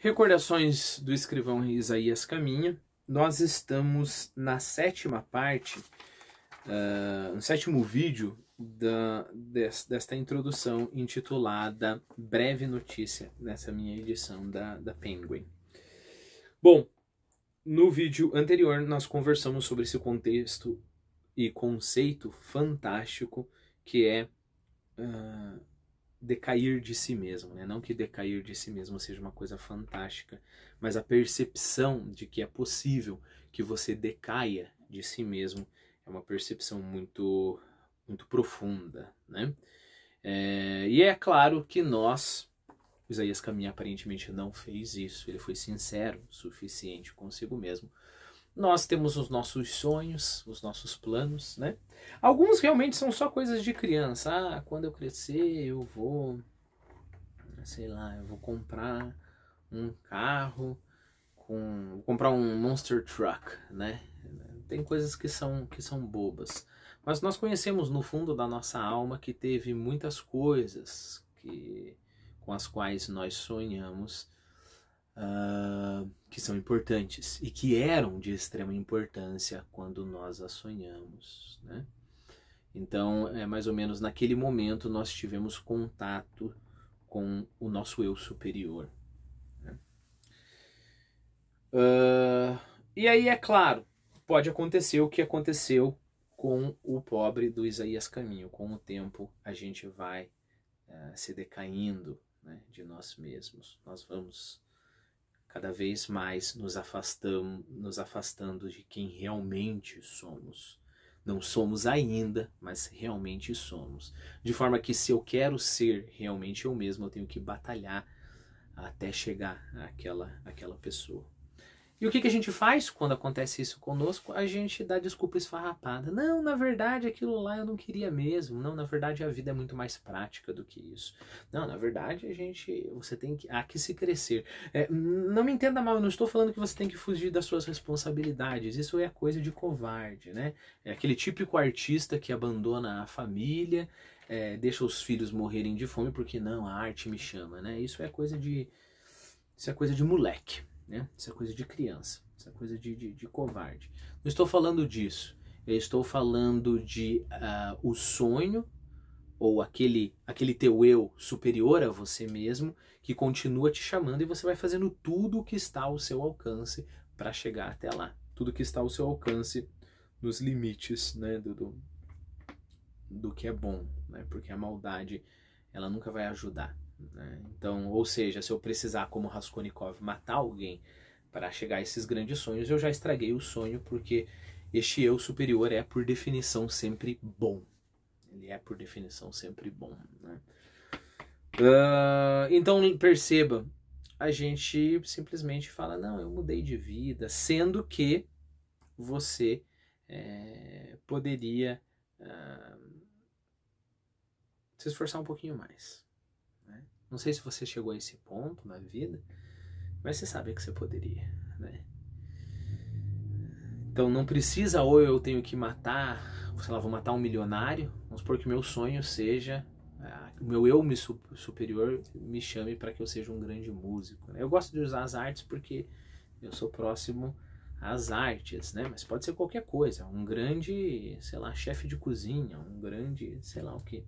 Recordações do escrivão Isaías Caminha. Nós estamos na sétima parte, uh, no sétimo vídeo da, des, desta introdução intitulada Breve Notícia, nessa minha edição da, da Penguin. Bom, no vídeo anterior nós conversamos sobre esse contexto e conceito fantástico que é uh, decair de si mesmo, né? Não que decair de si mesmo seja uma coisa fantástica, mas a percepção de que é possível que você decaia de si mesmo é uma percepção muito muito profunda, né? É, e é claro que nós, Isaías Caminha aparentemente não fez isso, ele foi sincero o suficiente consigo mesmo nós temos os nossos sonhos, os nossos planos, né? Alguns realmente são só coisas de criança. Ah, quando eu crescer, eu vou, sei lá, eu vou comprar um carro com, vou comprar um monster truck, né? Tem coisas que são que são bobas. Mas nós conhecemos no fundo da nossa alma que teve muitas coisas que com as quais nós sonhamos uh, que são importantes e que eram de extrema importância quando nós as sonhamos. Né? Então, é mais ou menos naquele momento nós tivemos contato com o nosso eu superior. Uh, e aí, é claro, pode acontecer o que aconteceu com o pobre do Isaías Caminho. Com o tempo, a gente vai uh, se decaindo né, de nós mesmos, nós vamos cada vez mais nos afastamos, nos afastando de quem realmente somos. Não somos ainda, mas realmente somos. De forma que se eu quero ser realmente eu mesmo, eu tenho que batalhar até chegar àquela, àquela pessoa. E o que, que a gente faz quando acontece isso conosco? A gente dá desculpa esfarrapada. Não, na verdade aquilo lá eu não queria mesmo. Não, na verdade a vida é muito mais prática do que isso. Não, na verdade a gente, você tem que, há que se crescer. É, não me entenda mal, eu não estou falando que você tem que fugir das suas responsabilidades. Isso é coisa de covarde, né? É aquele típico artista que abandona a família, é, deixa os filhos morrerem de fome porque não, a arte me chama, né? Isso é coisa de, isso é coisa de moleque né? Isso é coisa de criança, isso é coisa de, de, de covarde. Não estou falando disso. Eu estou falando de uh, o sonho ou aquele, aquele teu eu superior a você mesmo que continua te chamando e você vai fazendo tudo o que está ao seu alcance para chegar até lá. Tudo que está ao seu alcance nos limites né, do, do, do que é bom, né? porque a maldade ela nunca vai ajudar. Né? Então, ou seja, se eu precisar, como Raskolnikov, matar alguém para chegar a esses grandes sonhos, eu já estraguei o sonho porque este eu superior é, por definição, sempre bom. Ele é, por definição, sempre bom. Né? Uh, então, perceba, a gente simplesmente fala: não, eu mudei de vida, sendo que você é, poderia uh, se esforçar um pouquinho mais. Não sei se você chegou a esse ponto na vida, mas você sabe que você poderia, né? Então não precisa ou eu tenho que matar, sei lá, vou matar um milionário. Vamos supor que meu sonho seja, ah, o meu eu me superior me chame para que eu seja um grande músico. Né? Eu gosto de usar as artes porque eu sou próximo às artes, né? Mas pode ser qualquer coisa. Um grande, sei lá, chefe de cozinha, um grande, sei lá o que.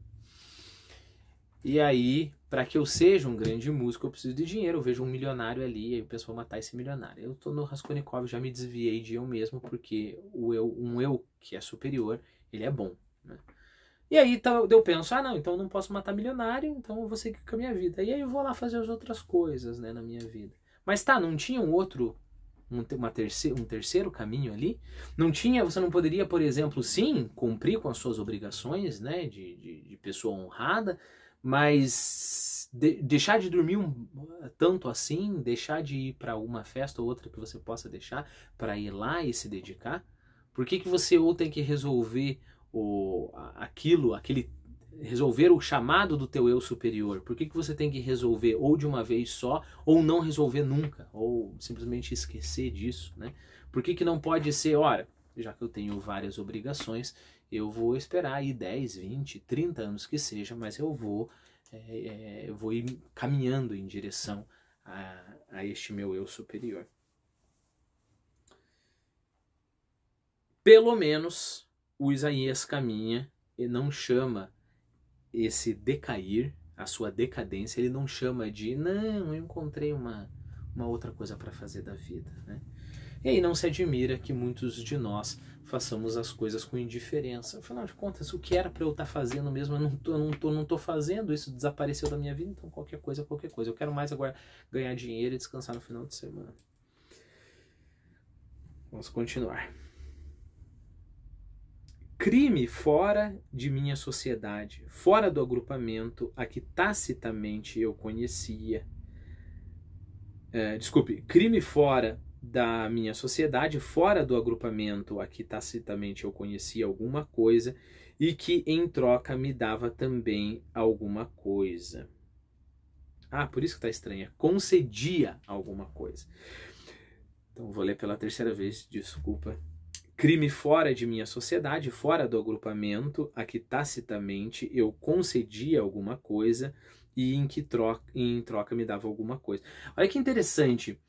E aí, para que eu seja um grande músico, eu preciso de dinheiro. Eu vejo um milionário ali, aí o pessoal matar esse milionário. Eu tô no Raskolnikov, já me desviei de eu mesmo, porque o eu, um eu que é superior, ele é bom. Né? E aí então, eu penso, ah não, então eu não posso matar milionário, então eu vou seguir com a minha vida. E aí eu vou lá fazer as outras coisas, né, na minha vida. Mas tá, não tinha um outro, um, uma terceiro, um terceiro caminho ali? Não tinha, você não poderia, por exemplo, sim, cumprir com as suas obrigações, né, de, de, de pessoa honrada, mas de, deixar de dormir um, tanto assim, deixar de ir para uma festa ou outra que você possa deixar para ir lá e se dedicar? Por que, que você ou tem que resolver o, aquilo, aquele resolver o chamado do teu eu superior? Por que, que você tem que resolver ou de uma vez só, ou não resolver nunca, ou simplesmente esquecer disso, né? Por que, que não pode ser, olha, já que eu tenho várias obrigações, eu vou esperar aí 10, 20, 30 anos que seja, mas eu vou, é, é, eu vou ir caminhando em direção a, a este meu eu superior. Pelo menos o Isaías caminha e não chama esse decair, a sua decadência, ele não chama de não, eu encontrei uma, uma outra coisa para fazer da vida, né? E aí não se admira que muitos de nós façamos as coisas com indiferença. Afinal de contas, o que era para eu estar tá fazendo mesmo, eu não tô, não tô, não tô fazendo, isso desapareceu da minha vida, então qualquer coisa, é qualquer coisa. Eu quero mais agora ganhar dinheiro e descansar no final de semana. Vamos continuar. Crime fora de minha sociedade, fora do agrupamento a que tacitamente eu conhecia. É, desculpe, crime fora da minha sociedade, fora do agrupamento a que tacitamente eu conhecia alguma coisa e que em troca me dava também alguma coisa. Ah, por isso que está estranha. Concedia alguma coisa. Então vou ler pela terceira vez, desculpa. Crime fora de minha sociedade, fora do agrupamento a que tacitamente eu concedia alguma coisa e em que troca, em troca me dava alguma coisa. Olha que interessante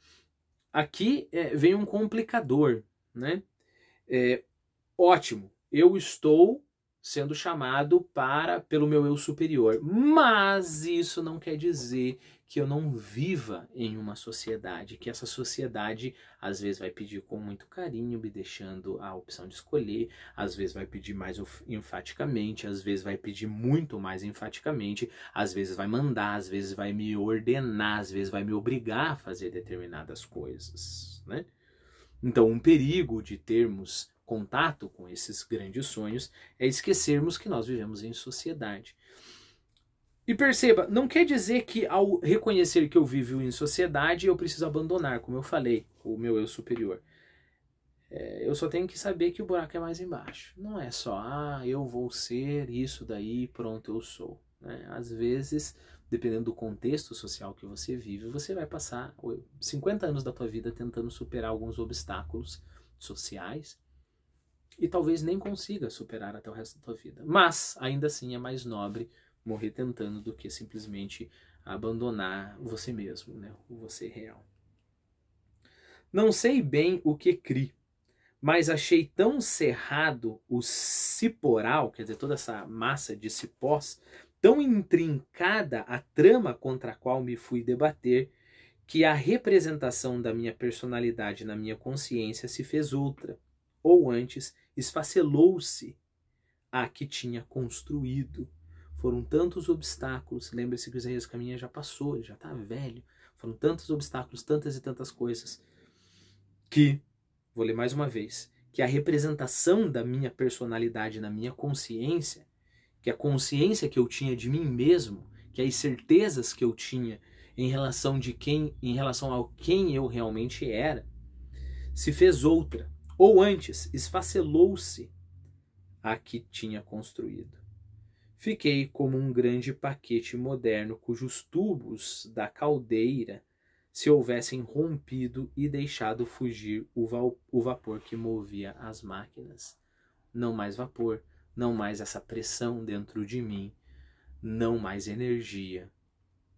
Aqui é, vem um complicador, né? É, ótimo, eu estou sendo chamado para pelo meu eu superior. Mas isso não quer dizer que eu não viva em uma sociedade, que essa sociedade às vezes vai pedir com muito carinho, me deixando a opção de escolher, às vezes vai pedir mais enfaticamente, às vezes vai pedir muito mais enfaticamente, às vezes vai mandar, às vezes vai me ordenar, às vezes vai me obrigar a fazer determinadas coisas, né? Então, um perigo de termos contato com esses grandes sonhos é esquecermos que nós vivemos em sociedade. E perceba, não quer dizer que ao reconhecer que eu vivo em sociedade eu preciso abandonar, como eu falei, o meu eu superior. É, eu só tenho que saber que o buraco é mais embaixo. Não é só, ah, eu vou ser isso daí, pronto, eu sou. Né? Às vezes, dependendo do contexto social que você vive, você vai passar 50 anos da tua vida tentando superar alguns obstáculos sociais, e talvez nem consiga superar até o resto da tua vida. Mas ainda assim é mais nobre morrer tentando do que simplesmente abandonar você mesmo, né? O você real. Não sei bem o que crie, mas achei tão cerrado o ciporal, quer dizer, toda essa massa de cipós, tão intrincada a trama contra a qual me fui debater, que a representação da minha personalidade na minha consciência se fez outra, ou antes, esfacelou-se a que tinha construído. Foram tantos obstáculos, lembre-se que o Isaías Caminha já passou, ele já está velho. Foram tantos obstáculos, tantas e tantas coisas, que, vou ler mais uma vez, que a representação da minha personalidade na minha consciência, que a consciência que eu tinha de mim mesmo, que as certezas que eu tinha em relação de quem, em relação ao quem eu realmente era, se fez outra ou antes esfacelou-se a que tinha construído. Fiquei como um grande paquete moderno cujos tubos da caldeira se houvessem rompido e deixado fugir o, va o vapor que movia as máquinas. Não mais vapor, não mais essa pressão dentro de mim, não mais energia,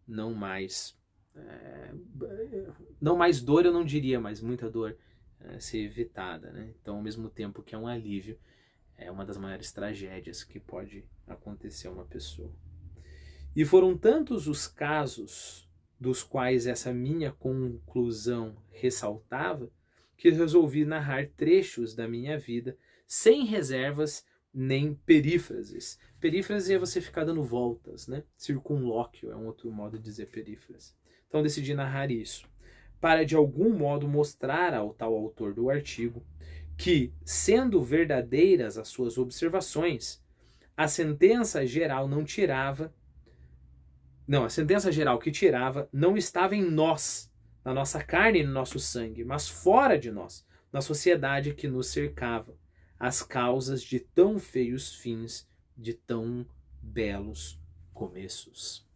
não mais. É, não mais dor, eu não diria, mas muita dor eh, ser evitada. Né? Então, ao mesmo tempo que é um alívio, é uma das maiores tragédias que pode acontecer a uma pessoa. E foram tantos os casos dos quais essa minha conclusão ressaltava que resolvi narrar trechos da minha vida sem reservas nem perífrases. Perífrase é você ficar dando voltas, né? Circunlóquio é um outro modo de dizer perífrase. Então decidi narrar isso para de algum modo mostrar ao tal autor do artigo que, sendo verdadeiras as suas observações, a sentença geral não tirava. Não, a sentença geral que tirava não estava em nós, na nossa carne e no nosso sangue, mas fora de nós, na sociedade que nos cercava, as causas de tão feios fins, de tão belos começos.